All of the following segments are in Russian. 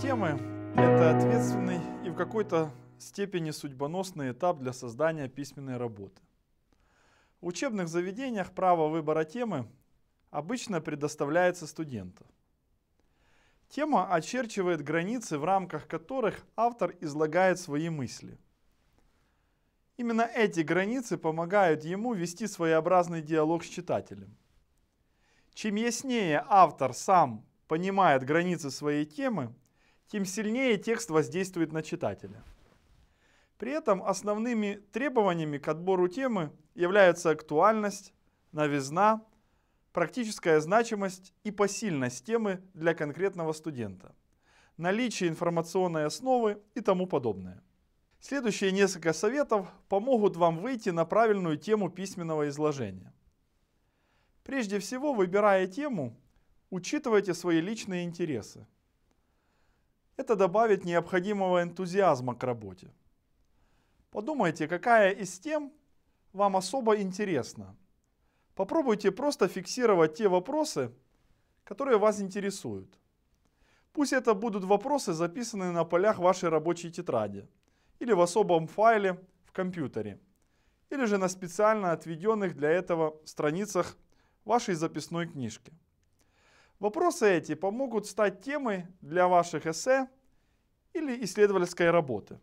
темы – это ответственный и в какой-то степени судьбоносный этап для создания письменной работы. В учебных заведениях право выбора темы обычно предоставляется студенту. Тема очерчивает границы, в рамках которых автор излагает свои мысли. Именно эти границы помогают ему вести своеобразный диалог с читателем. Чем яснее автор сам понимает границы своей темы, тем сильнее текст воздействует на читателя. При этом основными требованиями к отбору темы являются актуальность, новизна, практическая значимость и посильность темы для конкретного студента, наличие информационной основы и тому подобное. Следующие несколько советов помогут вам выйти на правильную тему письменного изложения. Прежде всего, выбирая тему, учитывайте свои личные интересы. Это добавит необходимого энтузиазма к работе. Подумайте, какая из тем вам особо интересна. Попробуйте просто фиксировать те вопросы, которые вас интересуют. Пусть это будут вопросы, записанные на полях вашей рабочей тетради или в особом файле в компьютере, или же на специально отведенных для этого страницах вашей записной книжки. Вопросы эти помогут стать темой для ваших эссе или исследовательской работы.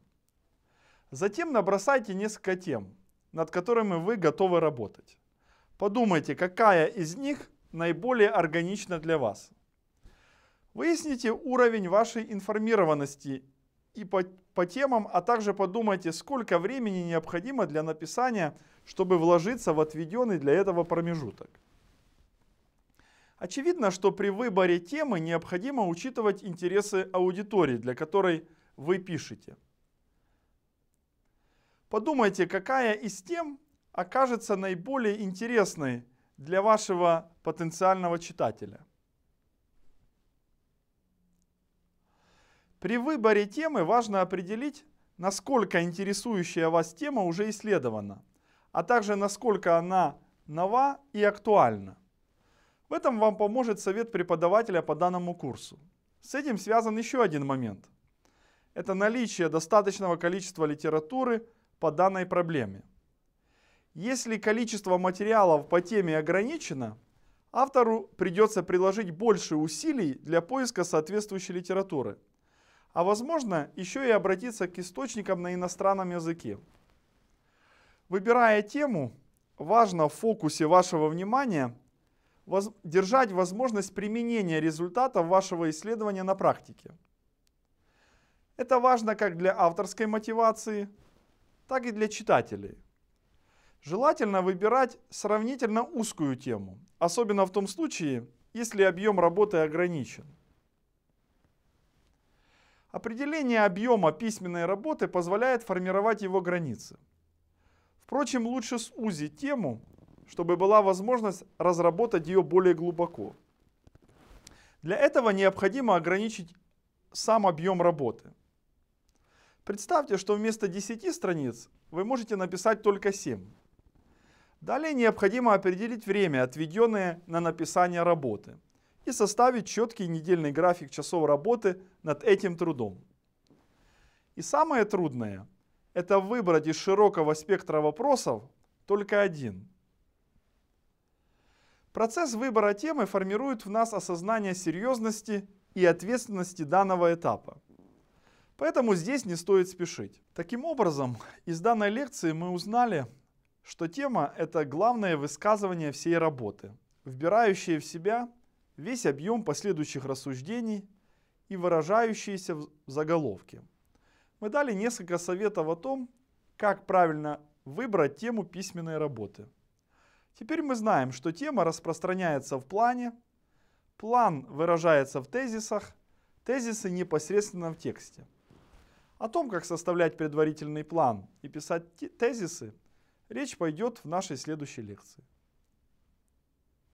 Затем набросайте несколько тем, над которыми вы готовы работать. Подумайте, какая из них наиболее органична для вас. Выясните уровень вашей информированности и по, по темам, а также подумайте, сколько времени необходимо для написания, чтобы вложиться в отведенный для этого промежуток. Очевидно, что при выборе темы необходимо учитывать интересы аудитории, для которой вы пишете. Подумайте, какая из тем окажется наиболее интересной для вашего потенциального читателя. При выборе темы важно определить, насколько интересующая вас тема уже исследована, а также насколько она нова и актуальна. В этом вам поможет совет преподавателя по данному курсу. С этим связан еще один момент. Это наличие достаточного количества литературы по данной проблеме. Если количество материалов по теме ограничено, автору придется приложить больше усилий для поиска соответствующей литературы, а возможно еще и обратиться к источникам на иностранном языке. Выбирая тему, важно в фокусе вашего внимания воз, держать возможность применения результатов вашего исследования на практике. Это важно как для авторской мотивации, так и для читателей. Желательно выбирать сравнительно узкую тему, особенно в том случае, если объем работы ограничен. Определение объема письменной работы позволяет формировать его границы. Впрочем, лучше сузить тему чтобы была возможность разработать ее более глубоко. Для этого необходимо ограничить сам объем работы. Представьте, что вместо 10 страниц вы можете написать только 7. Далее необходимо определить время, отведенное на написание работы, и составить четкий недельный график часов работы над этим трудом. И самое трудное – это выбрать из широкого спектра вопросов только один – Процесс выбора темы формирует в нас осознание серьезности и ответственности данного этапа. Поэтому здесь не стоит спешить. Таким образом, из данной лекции мы узнали, что тема – это главное высказывание всей работы, вбирающее в себя весь объем последующих рассуждений и выражающиеся в заголовке. Мы дали несколько советов о том, как правильно выбрать тему письменной работы – Теперь мы знаем, что тема распространяется в плане, план выражается в тезисах, тезисы непосредственно в тексте. О том, как составлять предварительный план и писать тезисы, речь пойдет в нашей следующей лекции.